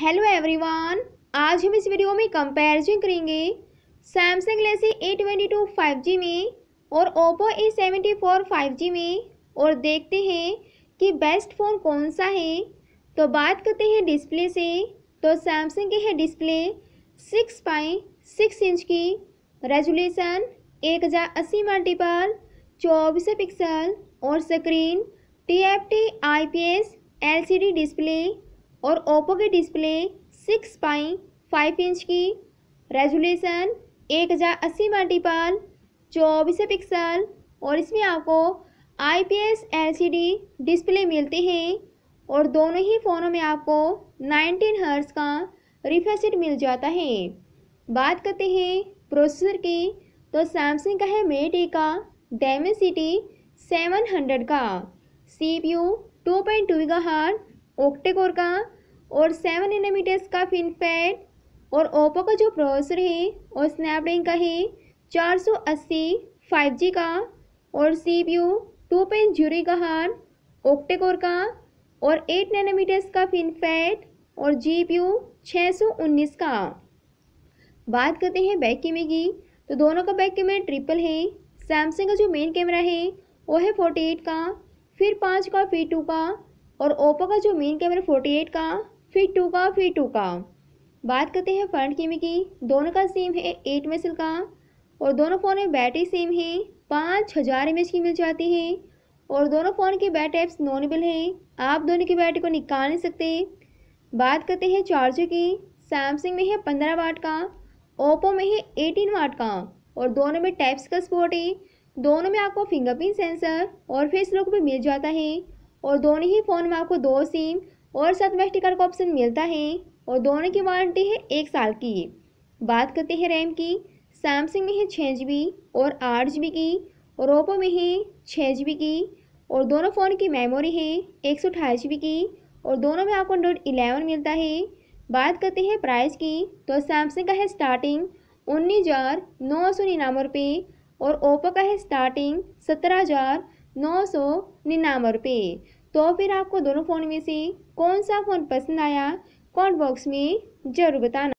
hello everyone आज हम इस वीडियो में कंपैरिजन करेंगे Samsung Galaxy A twenty two five G में और Oppo A seventy four five G में और देखते हैं कि बेस्ट फ़ोन कौन सा है तो बात करते हैं डिस्प्ले से तो सैमसंग के है डिस्प्ले सिक्स पाई सिक्स इंच की रेजोल्यूशन एक हज़ार अस्सी मल्टीपल चौबीस पिक्सल और screen T F T I P S L C D display और ओप्पो की डिस्प्ले सिक्स पाई फाइव इंच की रेजुलेशन एक हज़ार अस्सी मल्टीपल चौबीस पिक्सल और इसमें आपको I P S L C D display मिलते हैं और दोनों ही फ़ोनों में आपको नाइनटीन हर्स का रिफ्रेश मिल जाता है बात करते हैं प्रोसेसर की तो सैमसंग का है मेट ए का सिटी सेवन हंड्रेड का C P U two point two का हार ओक्टेकोर का और सेवन नैनोमीटर्स का फिनफेट और ओप्पो का जो प्रोसेसर है और स्नैपड्रैगन का है चार सौ अस्सी फाइव जी का और C P U two point zero का हार ओक्टेकोर का और एट नैनोमीटर्स का फिनफेट और जी पी यू छः सौ उन्नीस का बात करते हैं बैक कैमरे की तो दोनों का बैक कैमरा ट्रिपल है सैमसंग का जो मेन कैमरा है वो है फोर्टी एट का फिर पाँच का फिर टू का और ओप्पो का जो मेन कैमरा फोर्टी एट का फिर टू का फिर टू का बात करते हैं फ्रंट कैमरे की दोनों का सेम है एट मेसल का और दोनों फ़ोन में बैटरी सेम है पाँच हज़ार एम की मिल जाती है और दोनों फ़ोन के बैट एप्स नॉनेबल हैं आप दोनों की बैटरी को निकाल नहीं सकते बात करते हैं चार्जर की सैमसंग में है पंद्रह वाट का ओप्पो में है एटीन वाट का और दोनों में टैप्स का स्पोर्ट है दोनों में आपको फिंगरप्रिंट सेंसर और फेस लुक भी मिल जाता है और दोनों ही फ़ोन में आपको दो सिम और में स्टिकर का ऑप्शन मिलता है और दोनों की वारंटी है एक साल की बात करते हैं रैम की सैमसंग में है छः जी और आठ जी की और ओप्पो में है छः जी की और दोनों फ़ोन की मेमोरी है एक सौ अठाईस जी की और दोनों में आपको एंड्रॉइड इलेवन मिलता है बात करते हैं प्राइस की तो सैमसंग का है स्टार्टिंग उन्नीस हज़ार नौ सौ निन्यानवे रुपये और ओप्पो का है स्टार्टिंग सत्रह हज़ार नौ सौ निन्यानवे रुपये तो फिर आपको दोनों फ़ोन में से कौन सा फ़ोन पसंद आया कॉमेंट बॉक्स में ज़रूर बताना